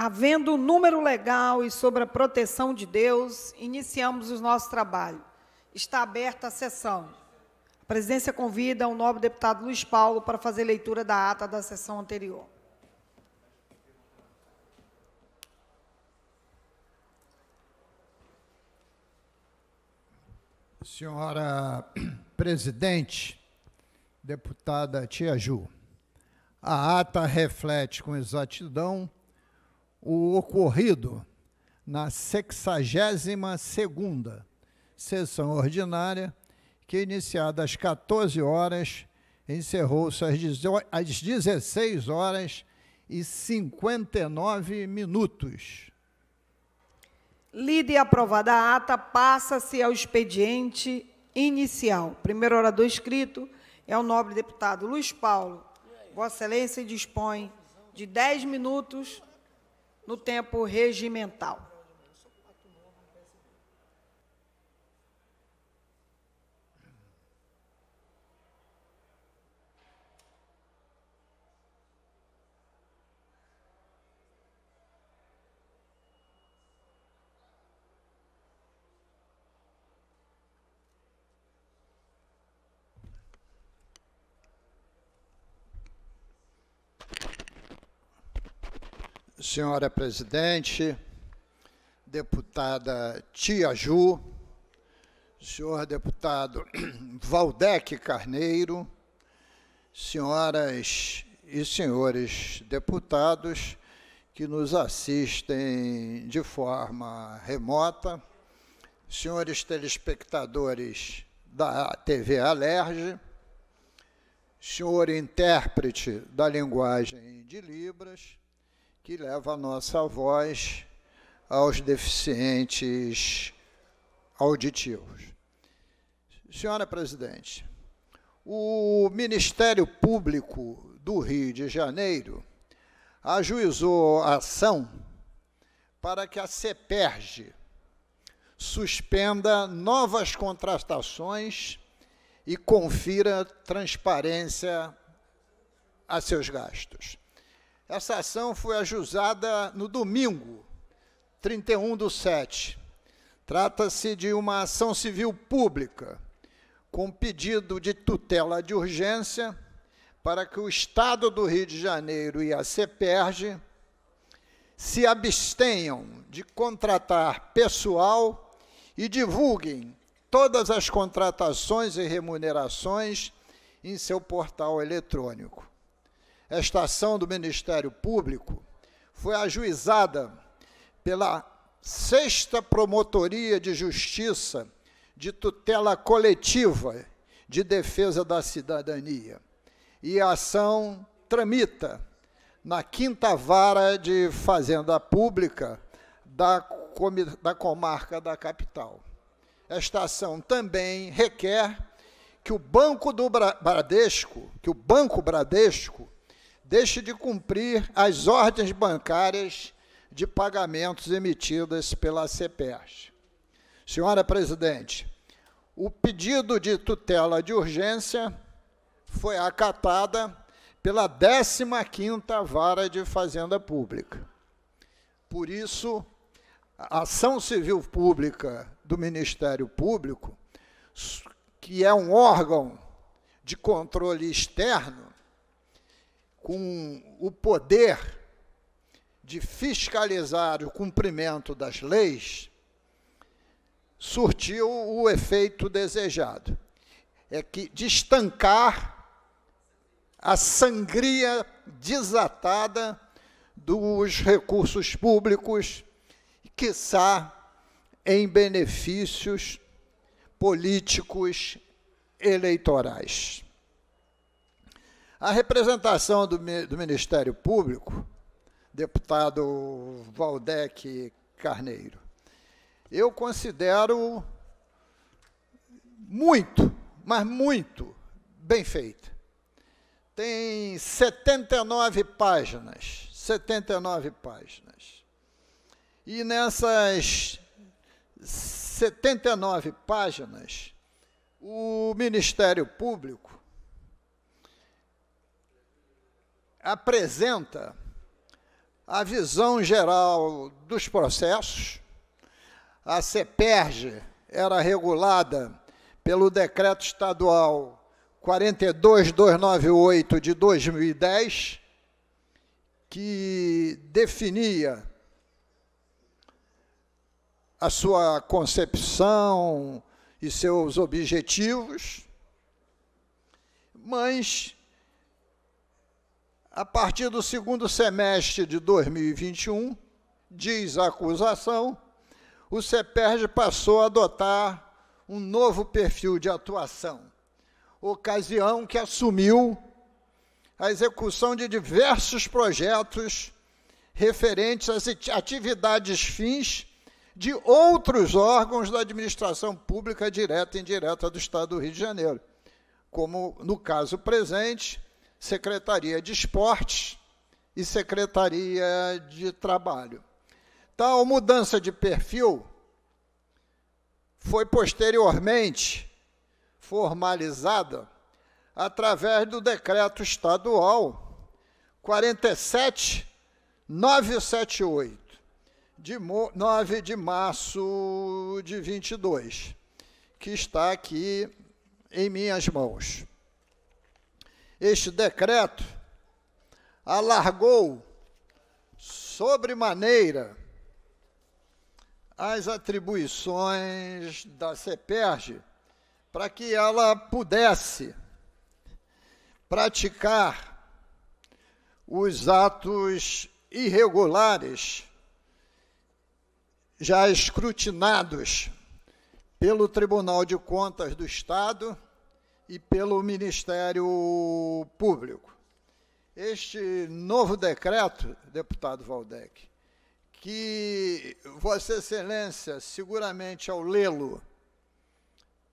havendo um número legal e sobre a proteção de Deus, iniciamos o nosso trabalho. Está aberta a sessão. A presidência convida o nobre deputado Luiz Paulo para fazer leitura da ata da sessão anterior. Senhora presidente, deputada Tia Ju, a ata reflete com exatidão o ocorrido na 62ª sessão ordinária, que iniciada às 14 horas, encerrou-se às 16 horas e 59 minutos. Lida e aprovada a ata, passa-se ao expediente inicial. Primeiro orador escrito é o nobre deputado Luiz Paulo. Vossa Excelência dispõe de 10 minutos no tempo regimental. senhora presidente, deputada Tia Ju, senhor deputado Valdec Carneiro, senhoras e senhores deputados que nos assistem de forma remota, senhores telespectadores da TV Alerge, senhor intérprete da linguagem de Libras, que leva a nossa voz aos deficientes auditivos. Senhora presidente, o Ministério Público do Rio de Janeiro ajuizou a ação para que a CEPERG suspenda novas contratações e confira transparência a seus gastos. Essa ação foi ajustada no domingo, 31 do 7. Trata-se de uma ação civil pública, com pedido de tutela de urgência para que o Estado do Rio de Janeiro e a CEPERJ se abstenham de contratar pessoal e divulguem todas as contratações e remunerações em seu portal eletrônico esta ação do Ministério Público foi ajuizada pela Sexta Promotoria de Justiça de Tutela Coletiva de Defesa da Cidadania. E a ação tramita na Quinta Vara de Fazenda Pública da, da comarca da capital. Esta ação também requer que o Banco do Bradesco, que o Banco Bradesco deixe de cumprir as ordens bancárias de pagamentos emitidas pela CPES. Senhora Presidente, o pedido de tutela de urgência foi acatada pela 15ª Vara de Fazenda Pública. Por isso, a ação civil pública do Ministério Público, que é um órgão de controle externo, com o poder de fiscalizar o cumprimento das leis, surtiu o efeito desejado. É que estancar a sangria desatada dos recursos públicos, quiçá em benefícios políticos eleitorais. A representação do, do Ministério Público, deputado Valdec Carneiro, eu considero muito, mas muito bem feita. Tem 79 páginas, 79 páginas. E nessas 79 páginas, o Ministério Público apresenta a visão geral dos processos. A CEPERG era regulada pelo Decreto Estadual 42298 de 2010, que definia a sua concepção e seus objetivos, mas a partir do segundo semestre de 2021, diz a acusação, o CEPERJ passou a adotar um novo perfil de atuação, ocasião que assumiu a execução de diversos projetos referentes às atividades fins de outros órgãos da administração pública direta e indireta do Estado do Rio de Janeiro, como no caso presente, Secretaria de Esportes e Secretaria de Trabalho. Tal mudança de perfil foi posteriormente formalizada através do decreto estadual 47978 de 9 de março de 22, que está aqui em minhas mãos este decreto alargou sobremaneira as atribuições da CEPERG para que ela pudesse praticar os atos irregulares já escrutinados pelo Tribunal de Contas do Estado e pelo Ministério Público. Este novo decreto, deputado Valdec, que Vossa Excelência, seguramente ao lê-lo,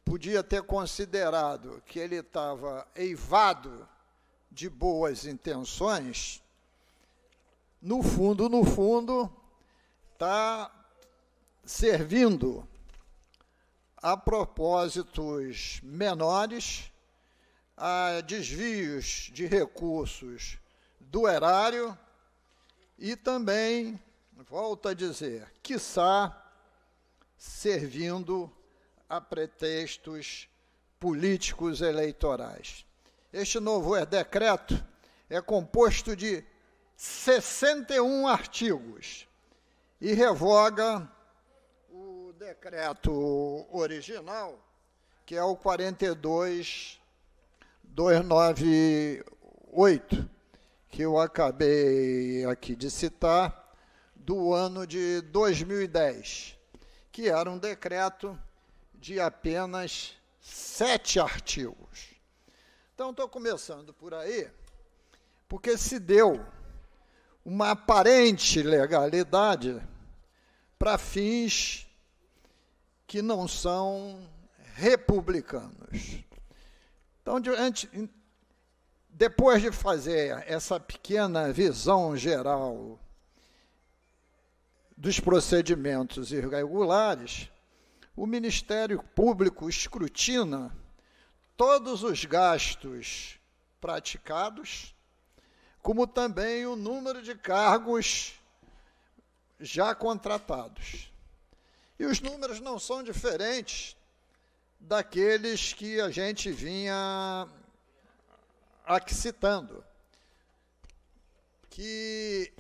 podia ter considerado que ele estava eivado de boas intenções, no fundo, no fundo, está servindo a propósitos menores, a desvios de recursos do erário e também, volto a dizer, quiçá servindo a pretextos políticos eleitorais. Este novo é decreto é composto de 61 artigos e revoga decreto original, que é o 42298, que eu acabei aqui de citar, do ano de 2010, que era um decreto de apenas sete artigos. Então, estou começando por aí, porque se deu uma aparente legalidade para fins que não são republicanos. Então, diante, depois de fazer essa pequena visão geral dos procedimentos irregulares, o Ministério Público escrutina todos os gastos praticados, como também o número de cargos já contratados. E os números não são diferentes daqueles que a gente vinha aqui citando. Que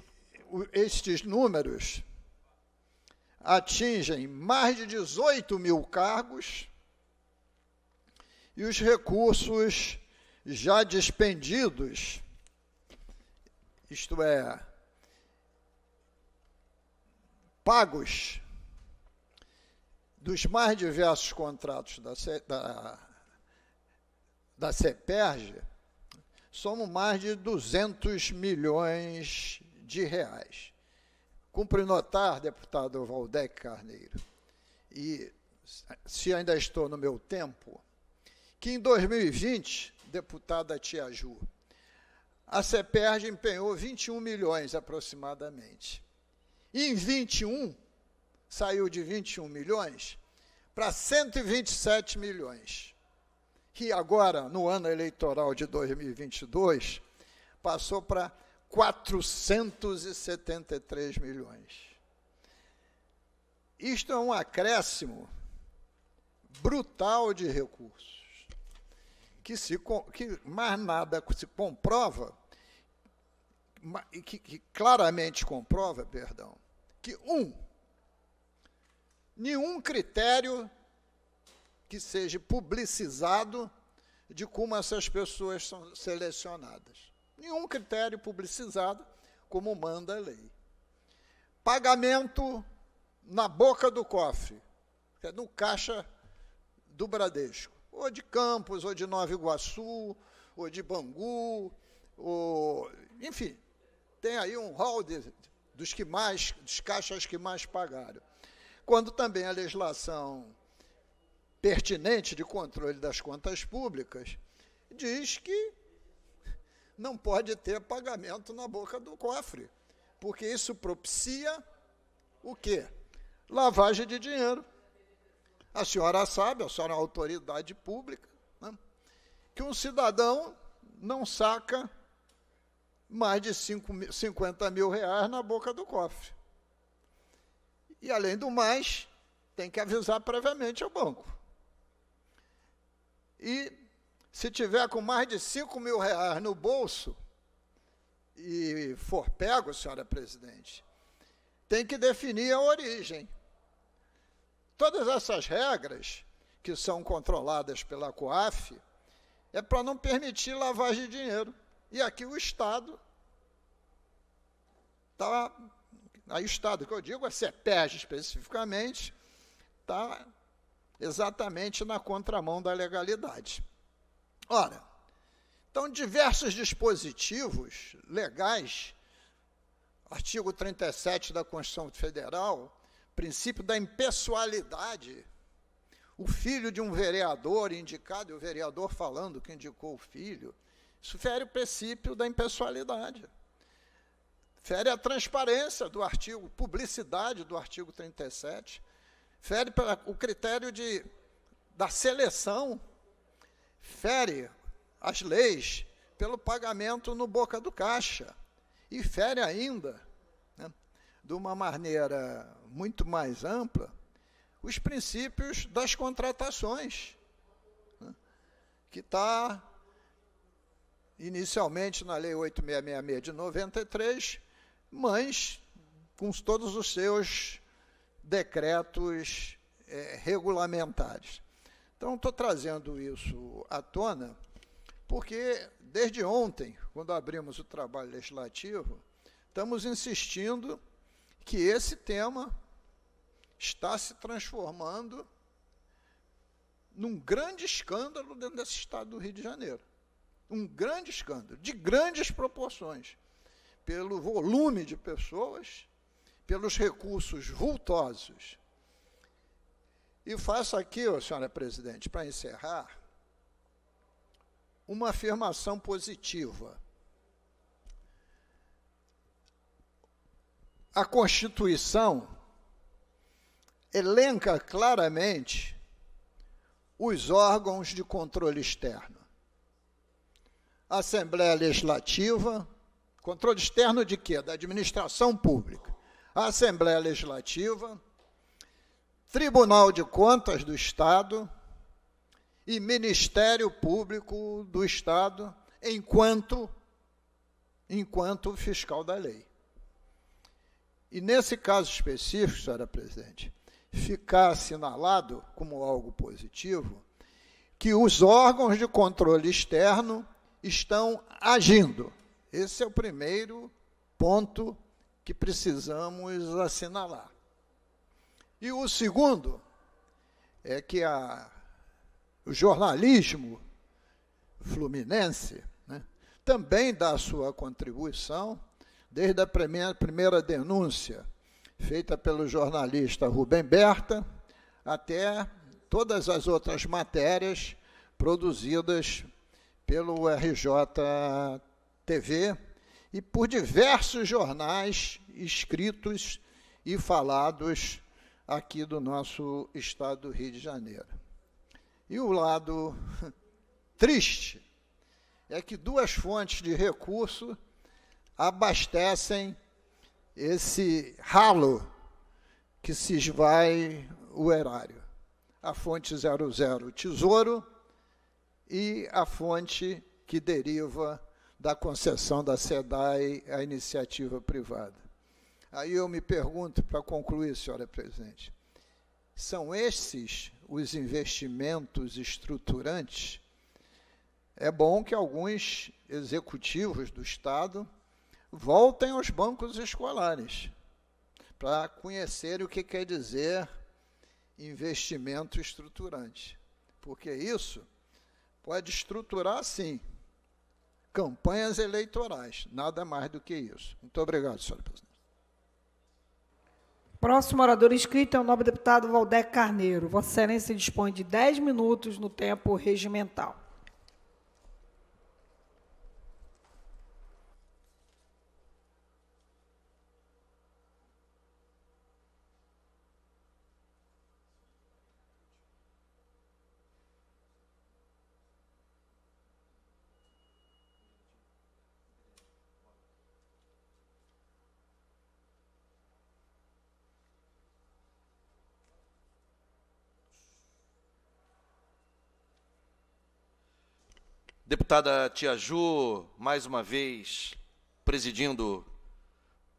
estes números atingem mais de 18 mil cargos e os recursos já despendidos, isto é, pagos dos mais diversos contratos da, da, da CEPERG, somos mais de 200 milhões de reais. Cumpre notar, deputado Valdec Carneiro, e se ainda estou no meu tempo, que em 2020, deputada Tia Ju, a CEPERG empenhou 21 milhões aproximadamente. E em 21, saiu de 21 milhões para 127 milhões. E agora, no ano eleitoral de 2022, passou para 473 milhões. Isto é um acréscimo brutal de recursos, que, se, que mais nada se comprova, que, que claramente comprova, perdão, que um nenhum critério que seja publicizado de como essas pessoas são selecionadas. Nenhum critério publicizado, como manda a lei. Pagamento na boca do cofre, é no caixa do Bradesco, ou de Campos, ou de Nova Iguaçu, ou de Bangu, ou, enfim, tem aí um rol de, dos que mais, dos caixas que mais pagaram quando também a legislação pertinente de controle das contas públicas diz que não pode ter pagamento na boca do cofre, porque isso propicia o quê? Lavagem de dinheiro. A senhora sabe, a senhora é uma autoridade pública, né, que um cidadão não saca mais de cinco, 50 mil reais na boca do cofre. E, além do mais, tem que avisar previamente ao banco. E se tiver com mais de 5 mil reais no bolso e for pego, senhora presidente, tem que definir a origem. Todas essas regras que são controladas pela COAF é para não permitir lavagem de dinheiro. E aqui o Estado está Aí o Estado, que eu digo, é CEPES especificamente, está exatamente na contramão da legalidade. Ora, então diversos dispositivos legais, artigo 37 da Constituição Federal, princípio da impessoalidade, o filho de um vereador indicado, e o vereador falando que indicou o filho, isso fere o princípio da impessoalidade fere a transparência do artigo, publicidade do artigo 37, fere o critério de, da seleção, fere as leis pelo pagamento no boca do caixa e fere ainda, né, de uma maneira muito mais ampla, os princípios das contratações, né, que está inicialmente na Lei 8666 de 93, mas com todos os seus decretos é, regulamentares. Então, estou trazendo isso à tona, porque desde ontem, quando abrimos o trabalho legislativo, estamos insistindo que esse tema está se transformando num grande escândalo dentro desse estado do Rio de Janeiro. Um grande escândalo, de grandes proporções pelo volume de pessoas, pelos recursos vultosos. E faço aqui, senhora presidente, para encerrar, uma afirmação positiva. A Constituição elenca claramente os órgãos de controle externo: a Assembleia Legislativa, Controle externo de quê? Da administração pública. A Assembleia Legislativa, Tribunal de Contas do Estado e Ministério Público do Estado, enquanto enquanto fiscal da lei. E nesse caso específico, senhora presidente, ficar assinalado como algo positivo que os órgãos de controle externo estão agindo. Esse é o primeiro ponto que precisamos assinalar. E o segundo é que a, o jornalismo fluminense né, também dá sua contribuição, desde a primeira, primeira denúncia feita pelo jornalista Rubem Berta até todas as outras matérias produzidas pelo RJ TV e por diversos jornais escritos e falados aqui do nosso estado do Rio de Janeiro. E o lado triste é que duas fontes de recurso abastecem esse ralo que se esvai o erário. A fonte 00, tesouro, e a fonte que deriva da concessão da SEDAI à iniciativa privada. Aí eu me pergunto, para concluir, senhora presidente, são esses os investimentos estruturantes? É bom que alguns executivos do Estado voltem aos bancos escolares para conhecer o que quer dizer investimento estruturante. Porque isso pode estruturar, sim, campanhas eleitorais, nada mais do que isso. Muito obrigado, senhora presidente. Próximo orador inscrito é o nobre deputado Valdec Carneiro. Vossa Excelência dispõe de 10 minutos no tempo regimental. Deputada Tia Ju, mais uma vez presidindo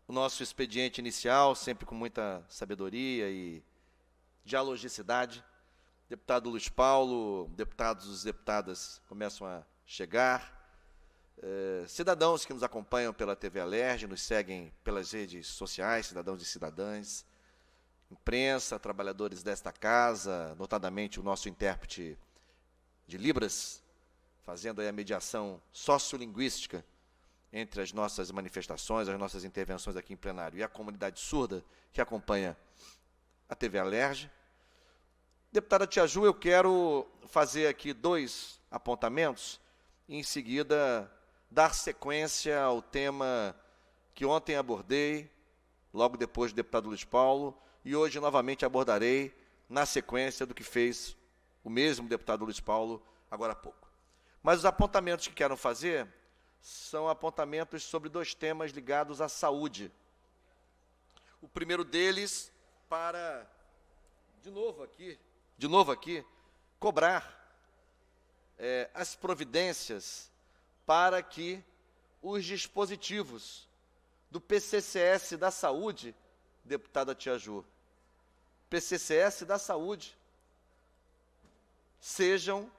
o nosso expediente inicial, sempre com muita sabedoria e dialogicidade. Deputado Luiz Paulo, deputados e deputadas começam a chegar. É, cidadãos que nos acompanham pela TV Alerj, nos seguem pelas redes sociais, cidadãos e cidadãs, imprensa, trabalhadores desta casa, notadamente o nosso intérprete de Libras, fazendo aí a mediação sociolinguística entre as nossas manifestações, as nossas intervenções aqui em plenário e a comunidade surda que acompanha a TV Alerj. Deputada Tiaju, eu quero fazer aqui dois apontamentos e em seguida dar sequência ao tema que ontem abordei, logo depois do deputado Luiz Paulo, e hoje novamente abordarei na sequência do que fez o mesmo deputado Luiz Paulo agora há pouco. Mas os apontamentos que quero fazer são apontamentos sobre dois temas ligados à saúde. O primeiro deles para de novo aqui, de novo aqui, cobrar é, as providências para que os dispositivos do PCCS da Saúde, deputada Tia Ju, PCCS da Saúde, sejam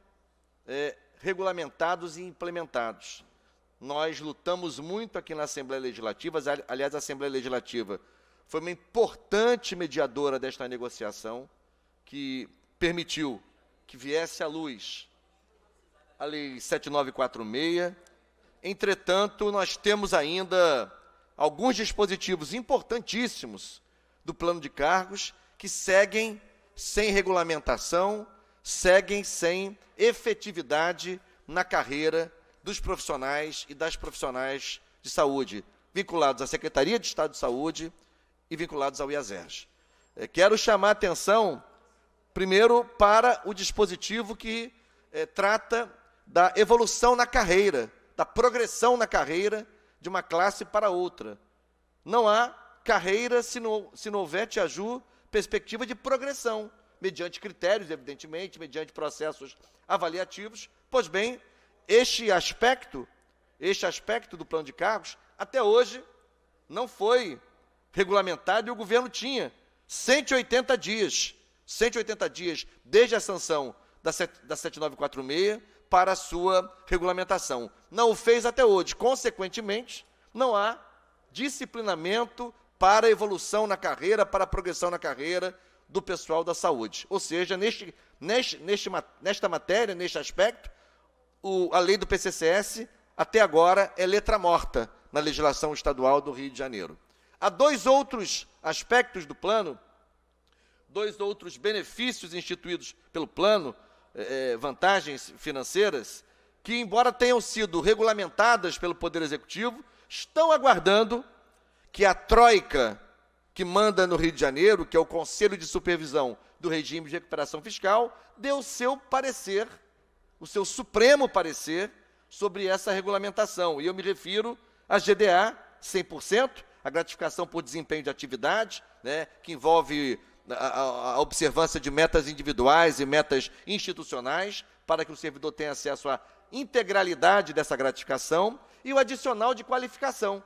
é, regulamentados e implementados. Nós lutamos muito aqui na Assembleia Legislativa, aliás, a Assembleia Legislativa foi uma importante mediadora desta negociação, que permitiu que viesse à luz a Lei 7946. Entretanto, nós temos ainda alguns dispositivos importantíssimos do plano de cargos que seguem sem regulamentação, seguem sem efetividade na carreira dos profissionais e das profissionais de saúde, vinculados à Secretaria de Estado de Saúde e vinculados ao IASERJ. É, quero chamar a atenção, primeiro, para o dispositivo que é, trata da evolução na carreira, da progressão na carreira de uma classe para outra. Não há carreira se não, se não houver, Tiaju, perspectiva de progressão mediante critérios, evidentemente, mediante processos avaliativos. Pois bem, este aspecto, este aspecto do plano de cargos, até hoje não foi regulamentado e o governo tinha 180 dias, 180 dias desde a sanção da, da 7946 para a sua regulamentação. Não o fez até hoje. Consequentemente, não há disciplinamento para evolução na carreira, para progressão na carreira do pessoal da saúde. Ou seja, neste, neste, neste nesta matéria, neste aspecto, o, a lei do PCCS, até agora, é letra morta na legislação estadual do Rio de Janeiro. Há dois outros aspectos do plano, dois outros benefícios instituídos pelo plano, eh, eh, vantagens financeiras, que, embora tenham sido regulamentadas pelo Poder Executivo, estão aguardando que a Troika que manda no Rio de Janeiro, que é o Conselho de Supervisão do Regime de Recuperação Fiscal, deu seu parecer, o seu supremo parecer sobre essa regulamentação. E eu me refiro à GDA 100%, a gratificação por desempenho de atividade, né, que envolve a, a observância de metas individuais e metas institucionais, para que o servidor tenha acesso à integralidade dessa gratificação, e o adicional de qualificação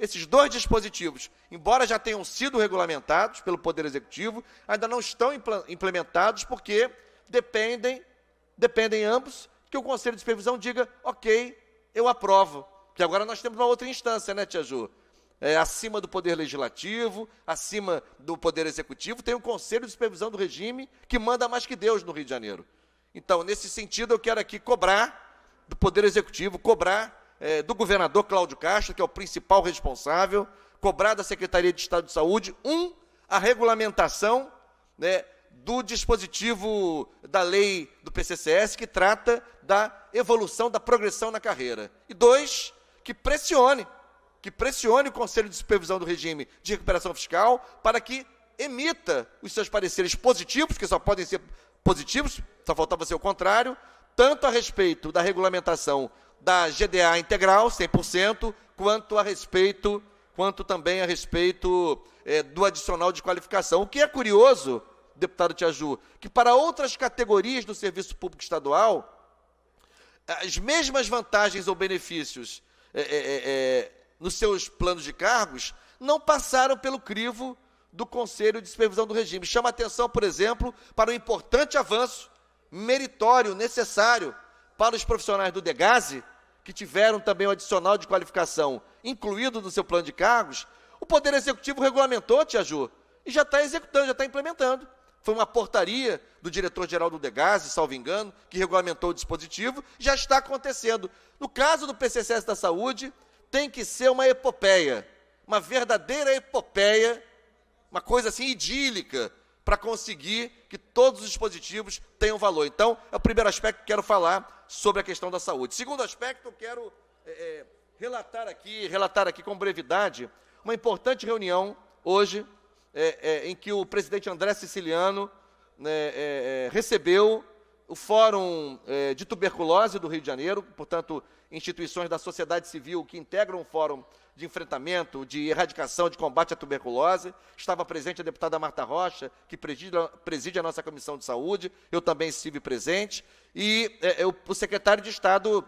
esses dois dispositivos, embora já tenham sido regulamentados pelo Poder Executivo, ainda não estão implementados porque dependem, dependem ambos que o Conselho de Supervisão diga, ok, eu aprovo. Porque agora nós temos uma outra instância, né, Tia Ju? É, acima do Poder Legislativo, acima do Poder Executivo, tem o Conselho de Supervisão do Regime, que manda mais que Deus no Rio de Janeiro. Então, nesse sentido, eu quero aqui cobrar do Poder Executivo, cobrar é, do governador Cláudio Castro, que é o principal responsável, cobrar da Secretaria de Estado de Saúde, um, a regulamentação né, do dispositivo da lei do PCCS, que trata da evolução, da progressão na carreira. E dois, que pressione, que pressione o Conselho de Supervisão do Regime de Recuperação Fiscal para que emita os seus pareceres positivos, que só podem ser positivos, só faltava ser o contrário, tanto a respeito da regulamentação da GDA integral, 100%, quanto a respeito, quanto também a respeito é, do adicional de qualificação. O que é curioso, deputado Tiaju, que para outras categorias do serviço público estadual, as mesmas vantagens ou benefícios é, é, nos seus planos de cargos não passaram pelo crivo do Conselho de Supervisão do Regime. Chama atenção, por exemplo, para o importante avanço meritório necessário para os profissionais do Degase, que tiveram também o um adicional de qualificação incluído no seu plano de cargos, o Poder Executivo regulamentou, Tia Ju, e já está executando, já está implementando. Foi uma portaria do diretor-geral do Degase, salvo engano, que regulamentou o dispositivo, já está acontecendo. No caso do PCCS da Saúde, tem que ser uma epopeia, uma verdadeira epopeia, uma coisa assim idílica, para conseguir que todos os dispositivos tenham valor. Então, é o primeiro aspecto que quero falar sobre a questão da saúde. Segundo aspecto, eu quero é, é, relatar aqui, relatar aqui com brevidade, uma importante reunião hoje, é, é, em que o presidente André Siciliano né, é, é, recebeu o Fórum de Tuberculose do Rio de Janeiro, portanto, instituições da sociedade civil que integram o Fórum de Enfrentamento, de Erradicação, de Combate à Tuberculose. Estava presente a deputada Marta Rocha, que preside, a nossa Comissão de Saúde. Eu também estive presente. E é, é o secretário de Estado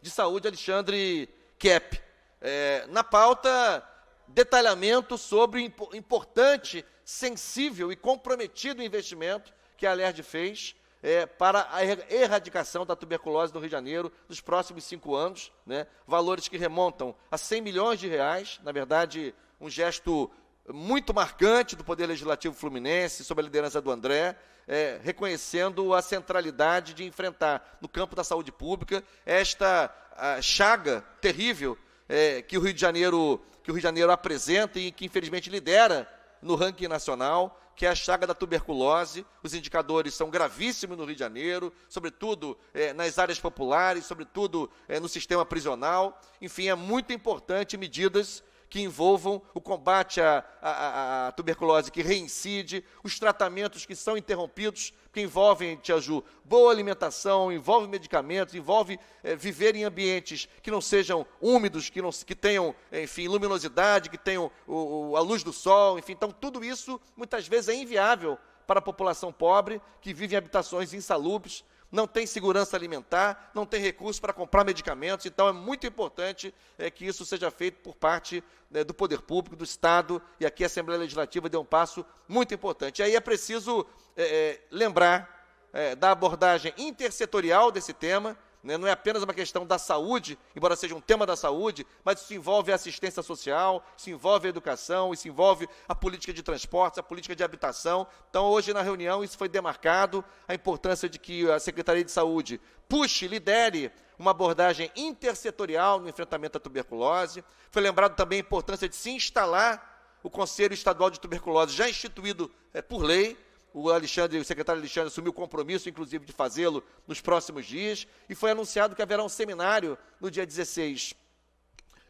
de Saúde, Alexandre Kepp. É, na pauta, detalhamento sobre o importante, sensível e comprometido investimento que a Alerd fez é, para a er, erradicação da tuberculose no Rio de Janeiro nos próximos cinco anos, né? valores que remontam a 100 milhões de reais, na verdade, um gesto muito marcante do Poder Legislativo Fluminense, sob a liderança do André, é, reconhecendo a centralidade de enfrentar, no campo da saúde pública, esta chaga terrível é, que o Rio de Janeiro que o Rio de Janeiro apresenta e que infelizmente lidera no ranking nacional, que é a chaga da tuberculose. Os indicadores são gravíssimos no Rio de Janeiro, sobretudo é, nas áreas populares, sobretudo é, no sistema prisional. Enfim, é muito importante medidas que envolvam o combate à, à, à, tuberculose que reincide, os tratamentos que são interrompidos, que envolvem, Tia Ju, boa alimentação, envolve medicamentos, envolve é, viver em ambientes que não sejam úmidos, que, não, que tenham, enfim, luminosidade, que tenham o, o, a luz do sol, enfim. Então, tudo isso muitas vezes é inviável para a população pobre que vive em habitações insalubres, não tem segurança alimentar, não tem recurso para comprar medicamentos. Então, é muito importante é, que isso seja feito por parte né, do poder público, do Estado, e aqui a Assembleia Legislativa deu um passo muito importante. E aí é preciso é, é, lembrar é, da abordagem intersetorial desse tema, né? Não é apenas uma questão da saúde, embora seja um tema da saúde, mas isso envolve a assistência social, isso envolve a educação, isso envolve a política de transportes, a política de habitação. Então, hoje na reunião, isso foi demarcado, a importância de que a Secretaria de Saúde puxe, lidere uma abordagem intersetorial no enfrentamento à tuberculose. Foi lembrado também a importância de se instalar o Conselho Estadual de Tuberculose, já instituído é, por lei, o Alexandre, o secretário Alexandre assumiu o compromisso, inclusive, de fazê-lo nos próximos dias, e foi anunciado que haverá um seminário no dia 16,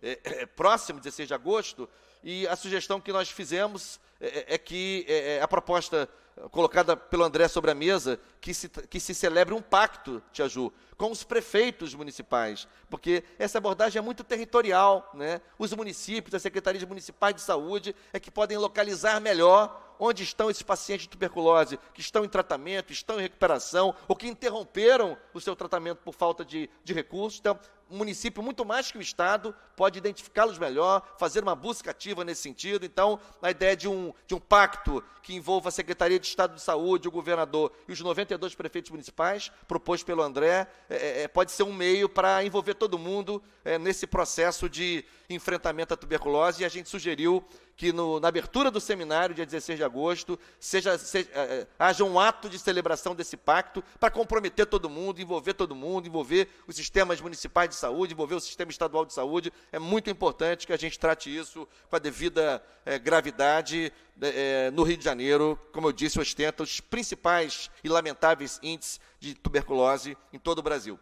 é, é, é, próximo, 16 de agosto, e a sugestão que nós fizemos é, é, é que é, a proposta colocada pelo André sobre a mesa que se, que se celebre um pacto, Tia Ju, com os prefeitos municipais, porque essa abordagem é muito territorial. Né? Os municípios, as secretarias municipais de saúde é que podem localizar melhor onde estão esses pacientes de tuberculose que estão em tratamento, estão em recuperação, ou que interromperam o seu tratamento por falta de, de recursos. Então, o município, muito mais que o Estado, pode identificá-los melhor, fazer uma busca ativa nesse sentido. Então, a ideia de um, de um pacto que envolva a Secretaria de Estado de Saúde, o governador e os 90 dois prefeitos municipais, proposto pelo André, é, é, é, pode ser um meio para envolver todo mundo é, nesse processo de enfrentamento à tuberculose e a gente sugeriu que no, na abertura do seminário, dia 16 de agosto, seja, seja, eh, eh, haja um ato de celebração desse pacto para comprometer todo mundo, envolver todo mundo, envolver os sistemas municipais de saúde, envolver o sistema estadual de saúde. É muito importante que a gente trate isso com a devida é, gravidade. É, no Rio de Janeiro, como eu disse, ostenta os principais e lamentáveis índices de tuberculose em todo o Brasil.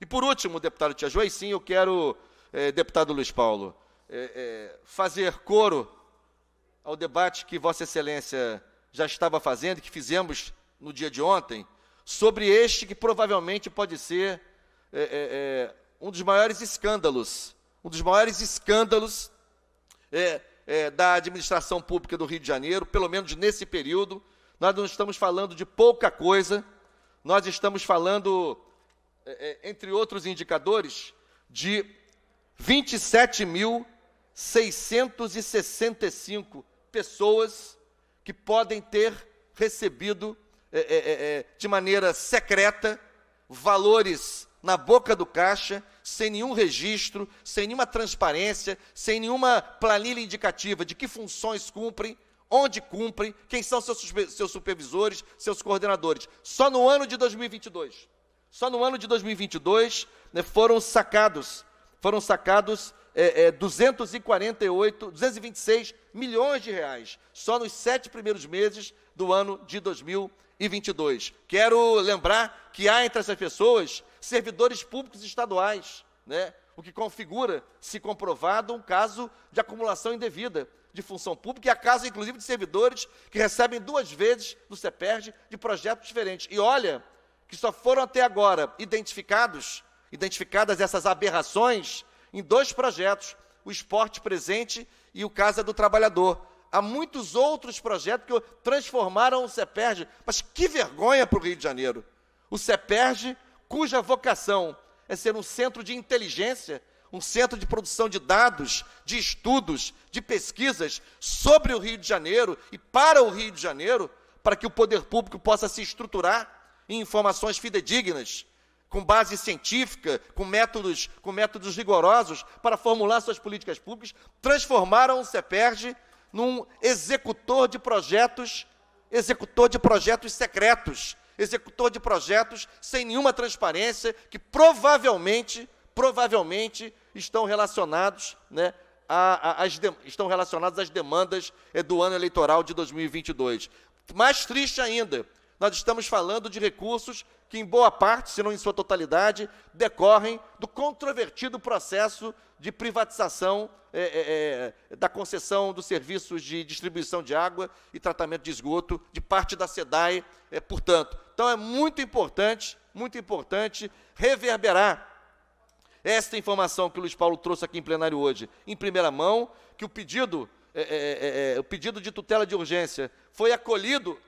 E por último, deputado Tia sim, eu quero, é, deputado Luiz Paulo, é, é, fazer coro ao debate que Vossa Excelência já estava fazendo, que fizemos no dia de ontem, sobre este que provavelmente pode ser é, é, é um dos maiores escândalos, um dos maiores escândalos é, da administração pública do Rio de Janeiro, pelo menos nesse período. Nós não estamos falando de pouca coisa, nós estamos falando, entre outros indicadores, de 27 mil 665 pessoas que podem ter recebido é, é, é, de maneira secreta valores na boca do caixa, sem nenhum registro, sem nenhuma transparência, sem nenhuma planilha indicativa de que funções cumprem, onde cumprem, quem são seus, seus supervisores, seus coordenadores. Só no ano de 2022, só no ano de 2022 né, foram sacados, foram sacados é, é, 248, 226 milhões de reais, só nos sete primeiros meses do ano de 2022. Quero lembrar que há entre essas pessoas servidores públicos estaduais, né? o que configura, se comprovado, um caso de acumulação indevida de função pública, e a casos, inclusive, de servidores que recebem duas vezes do CEPERJ de projetos diferentes. E olha que só foram até agora identificados, identificadas essas aberrações, em dois projetos, o Esporte Presente e o Casa do Trabalhador. Há muitos outros projetos que transformaram o CEPERJ, mas que vergonha para o Rio de Janeiro. O CEPERJ, cuja vocação é ser um centro de inteligência, um centro de produção de dados, de estudos, de pesquisas sobre o Rio de Janeiro e para o Rio de Janeiro, para que o poder público possa se estruturar em informações fidedignas, com base científica, com métodos, com métodos rigorosos para formular suas políticas públicas, transformaram o CEPERJ num executor de projetos, executor de projetos secretos, executor de projetos sem nenhuma transparência, que provavelmente, provavelmente estão relacionados, né, a, a, as de, estão relacionados às demandas eh, do ano eleitoral de 2022. Mais triste ainda, nós estamos falando de recursos que, em boa parte, se não em sua totalidade, decorrem do controvertido processo de privatização é, é, da concessão dos serviços de distribuição de água e tratamento de esgoto de parte da SEDAE, é, portanto. Então, é muito importante, muito importante reverberar esta informação que o Luiz Paulo trouxe aqui em plenário hoje, em primeira mão, que o pedido, o pedido de tutela de urgência foi acolhido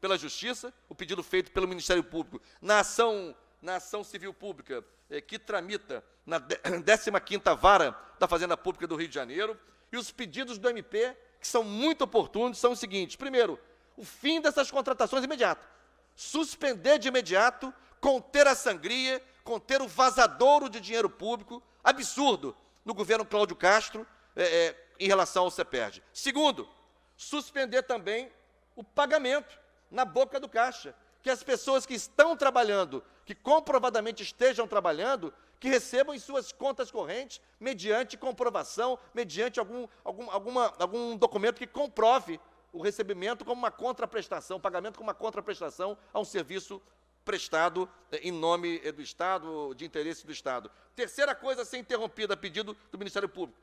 pela Justiça, o pedido feito pelo Ministério Público na ação, na ação civil pública eh, que tramita na 15ª Vara da Fazenda Pública do Rio de Janeiro, e os pedidos do MP, que são muito oportunos, são os seguintes. Primeiro, o fim dessas contratações imediato. Suspender de imediato, conter a sangria, conter o vazadouro de dinheiro público, absurdo, no governo Cláudio Castro, eh, eh, em relação ao CEPERJ. Segundo, suspender também o pagamento na boca do caixa. Que as pessoas que estão trabalhando, que comprovadamente estejam trabalhando, que recebam em suas contas correntes, mediante comprovação, mediante algum, algum, alguma, algum documento que comprove o recebimento como uma contraprestação, o pagamento como uma contraprestação a um serviço prestado eh, em nome eh, do Estado, de interesse do Estado. Terceira coisa a ser interrompida a pedido do Ministério Público.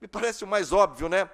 Me parece o mais óbvio, né?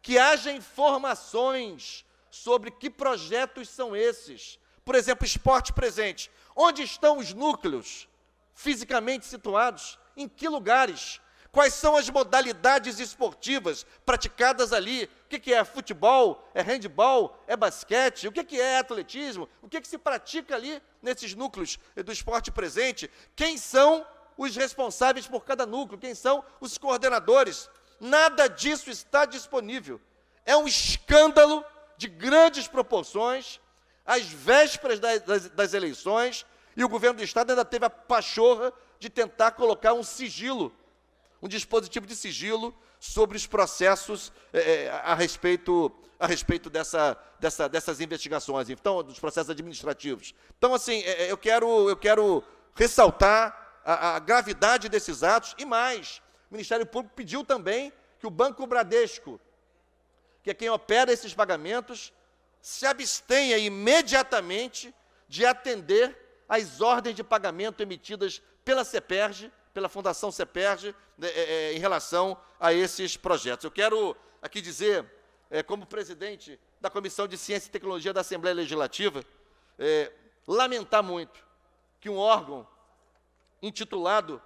Que haja informações sobre que projetos são esses. Por exemplo, esporte presente. Onde estão os núcleos fisicamente situados? Em que lugares? Quais são as modalidades esportivas praticadas ali? O que, é futebol? É handball? É basquete? O que, é atletismo? O que, que se pratica ali nesses núcleos do esporte presente? Quem são os responsáveis por cada núcleo? Quem são os coordenadores? Nada disso está disponível. É um escândalo de grandes proporções, às vésperas das, das, das eleições, e o governo do Estado ainda teve a pachorra de tentar colocar um sigilo, um dispositivo de sigilo sobre os processos é, a respeito, a respeito dessa, dessa, dessas investigações, então, dos processos administrativos. Então, assim, é, eu, quero, eu quero ressaltar a, a, gravidade desses atos e mais. O Ministério Público pediu também que o Banco Bradesco que quem opera esses pagamentos se abstenha imediatamente de atender às ordens de pagamento emitidas pela CEPERG, pela Fundação CEPERG, né, é, é, em relação a esses projetos. Eu quero aqui dizer, é, como presidente da Comissão de Ciência e Tecnologia da Assembleia Legislativa, é, lamentar muito que um órgão intitulado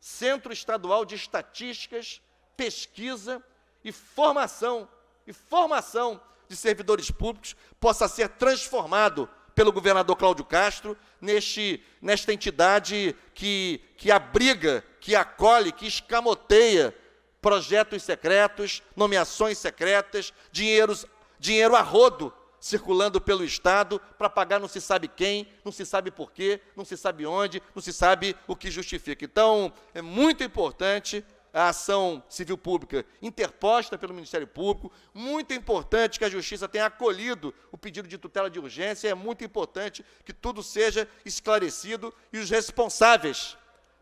Centro Estadual de Estatísticas, Pesquisa e Formação e formação de servidores públicos possa ser transformado pelo governador Cláudio Castro neste, nesta entidade que, que abriga, que acolhe, que escamoteia projetos secretos, nomeações secretas, dinheiros, dinheiro a rodo circulando pelo Estado para pagar não se sabe quem, não se sabe porquê, não se sabe onde, não se sabe o que justifica. Então, é muito importante a ação civil pública interposta pelo Ministério Público. Muito importante que a Justiça tenha acolhido o pedido de tutela de urgência. É muito importante que tudo seja esclarecido e os responsáveis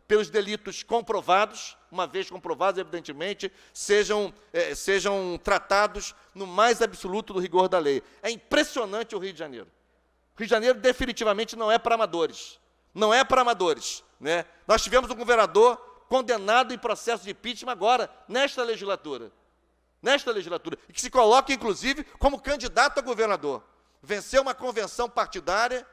pelos delitos comprovados, uma vez comprovados, evidentemente, sejam, é, sejam tratados no mais absoluto do rigor da lei. É impressionante o Rio de Janeiro. O Rio de Janeiro definitivamente não é para amadores. Não é para amadores. Né? Nós tivemos um governador condenado em processo de impeachment agora, nesta legislatura. Nesta legislatura. E que se coloca, inclusive, como candidato a governador. Venceu uma convenção partidária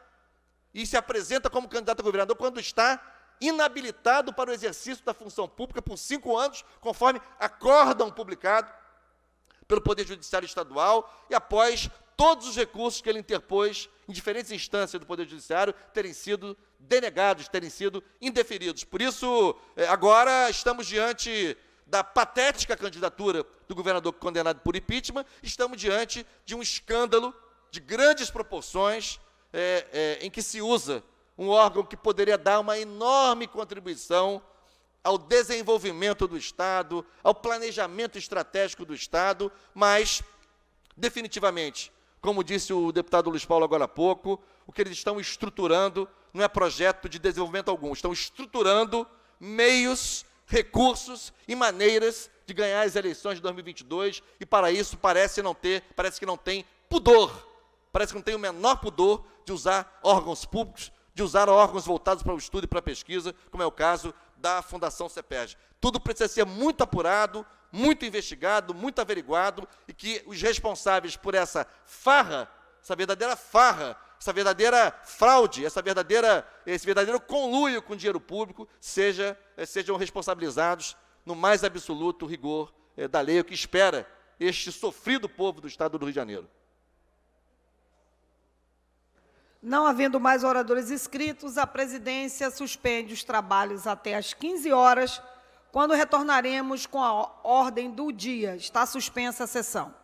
e se apresenta como candidato a governador quando está inabilitado para o exercício da função pública por cinco anos, conforme acórdão publicado pelo Poder Judiciário Estadual e após todos os recursos que ele interpôs em diferentes instâncias do Poder Judiciário terem sido denegados, terem sido indeferidos. Por isso, eh, agora estamos diante da patética candidatura do governador condenado por impeachment, estamos diante de um escândalo de grandes proporções é, é, em que se usa um órgão que poderia dar uma enorme contribuição ao desenvolvimento do Estado, ao planejamento estratégico do Estado, mas, definitivamente, como disse o deputado Luiz Paulo agora há pouco, o que eles estão estruturando não é projeto de desenvolvimento algum. Estão estruturando meios, recursos e maneiras de ganhar as eleições de 2022 e para isso parece não ter, parece que não tem pudor. Parece que não tem o menor pudor de usar órgãos públicos, de usar órgãos voltados para o estudo e para a pesquisa, como é o caso da Fundação CEPERG. Tudo precisa ser muito apurado, muito investigado, muito averiguado, e que os responsáveis por essa farra, essa verdadeira farra essa verdadeira fraude, essa verdadeira, esse verdadeiro conluio com dinheiro público seja, eh, sejam responsabilizados no mais absoluto rigor é, da lei, o que espera este sofrido povo do Estado do Rio de Janeiro. Não havendo mais oradores inscritos, a presidência suspende os trabalhos até às 15 horas, quando retornaremos com a ordem do dia. Está suspensa a sessão.